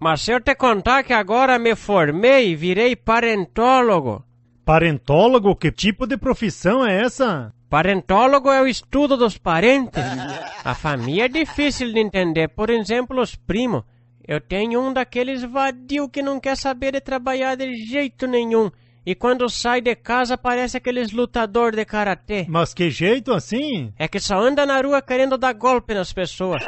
Mas se eu te contar que agora me formei e virei parentólogo. Parentólogo? Que tipo de profissão é essa? Parentólogo é o estudo dos parentes. A família é difícil de entender, por exemplo, os primos. Eu tenho um daqueles vadio que não quer saber de trabalhar de jeito nenhum. E quando sai de casa parece aqueles lutador de karatê. Mas que jeito assim? É que só anda na rua querendo dar golpe nas pessoas.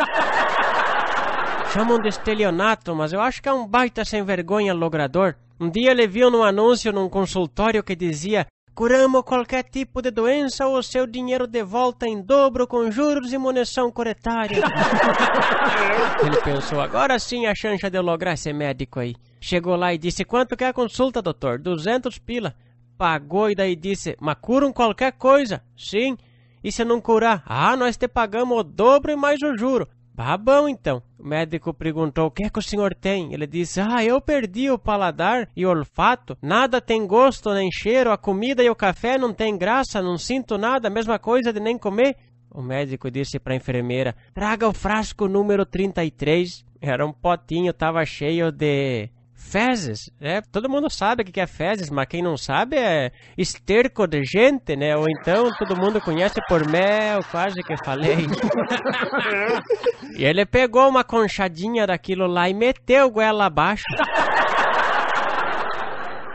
Chamam de estelionato, mas eu acho que é um baita sem vergonha logrador. Um dia ele viu num anúncio num consultório que dizia Curamos qualquer tipo de doença ou seu dinheiro de volta em dobro com juros e munição coretária. Ele pensou, agora sim a chance de eu lograr ser médico aí. Chegou lá e disse, quanto que é a consulta, doutor? 200 pila. Pagou e daí disse, mas curam qualquer coisa? Sim. E se não curar? Ah, nós te pagamos o dobro e mais o juro. Tá Babão então. O médico perguntou: O que é que o senhor tem? Ele disse: Ah, eu perdi o paladar e o olfato. Nada tem gosto nem cheiro. A comida e o café não tem graça. Não sinto nada. A Mesma coisa de nem comer. O médico disse para a enfermeira: Traga o frasco número 33. Era um potinho, estava cheio de fezes, né? Todo mundo sabe o que é fezes, mas quem não sabe é esterco de gente, né? Ou então todo mundo conhece por mel, quase que falei. e ele pegou uma conchadinha daquilo lá e meteu goela abaixo.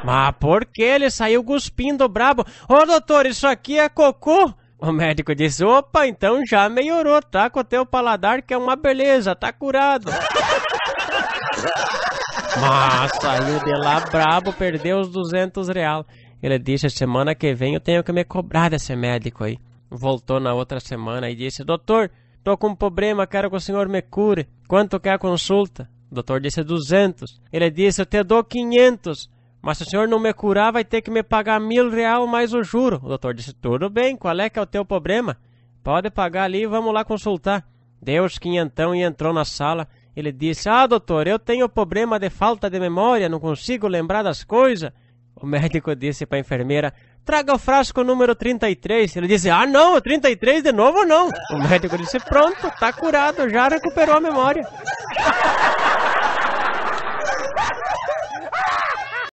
mas por que ele saiu cuspindo brabo? Ô oh, doutor, isso aqui é cocô? O médico disse: opa, então já melhorou, tá? Com o teu paladar que é uma beleza, tá curado. Mas saiu de lá brabo, perdeu os 200 real. Ele disse, semana que vem eu tenho que me cobrar desse médico aí. Voltou na outra semana e disse, doutor, tô com um problema, quero que o senhor me cure. Quanto quer é a consulta? O doutor disse 200. Ele disse, eu te dou 500. Mas se o senhor não me curar, vai ter que me pagar mil real mais o juro. O doutor disse, tudo bem, qual é que é o teu problema? Pode pagar ali, vamos lá consultar. Deu os quinhentão e entrou na sala. Ele disse: Ah, doutor, eu tenho problema de falta de memória, não consigo lembrar das coisas. O médico disse para a enfermeira: Traga o frasco número 33. Ele disse: Ah, não, 33 de novo não. O médico disse: Pronto, tá curado, já recuperou a memória.